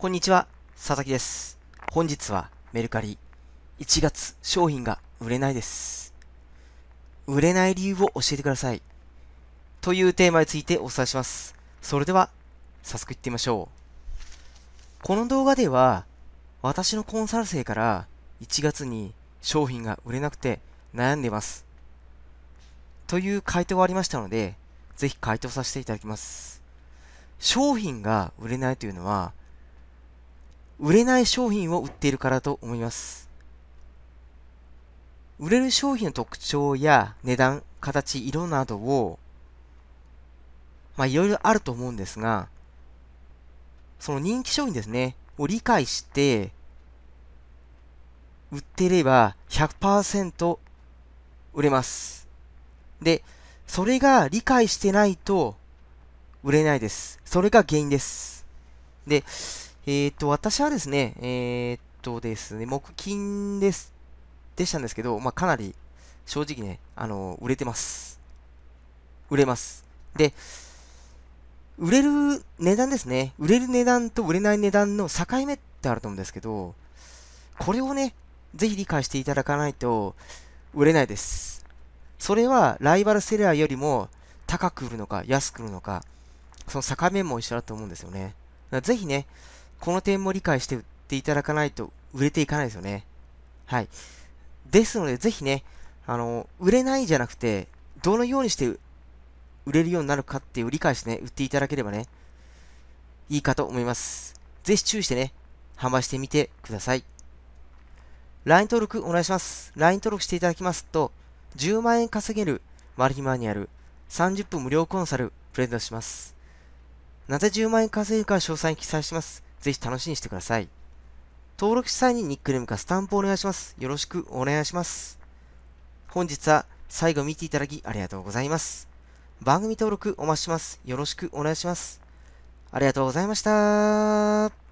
こんにちは、佐々木です。本日はメルカリ。1月商品が売れないです。売れない理由を教えてください。というテーマについてお伝えします。それでは、早速いってみましょう。この動画では、私のコンサル生から1月に商品が売れなくて悩んでいます。という回答がありましたので、ぜひ回答させていただきます。商品が売れないというのは、売れない商品を売っているからと思います。売れる商品の特徴や値段、形、色などを、まあいろいろあると思うんですが、その人気商品ですね、を理解して、売っていれば100%売れます。で、それが理解してないと売れないです。それが原因です。で、えっ、と、私はですね、えー、っとですね、木金です、でしたんですけど、まあ、かなり、正直ね、あの、売れてます。売れます。で、売れる値段ですね。売れる値段と売れない値段の境目ってあると思うんですけど、これをね、ぜひ理解していただかないと、売れないです。それは、ライバルセラーよりも、高く売るのか、安く売るのか、その境目も一緒だと思うんですよね。ぜひね、この点も理解して売っていただかないと売れていかないですよね。はい。ですので、ぜひね、あの、売れないじゃなくて、どのようにして売れるようになるかっていう理解してね、売っていただければね、いいかと思います。ぜひ注意してね、販売してみてください。LINE 登録お願いします。LINE 登録していただきますと、10万円稼げるマル秘マニュアル30分無料コンサルプレゼントします。なぜ10万円稼げるか詳細に記載します。ぜひ楽しみにしてください。登録した際にニックネームかスタンプをお願いします。よろしくお願いします。本日は最後見ていただきありがとうございます。番組登録お待ちします。よろしくお願いします。ありがとうございました。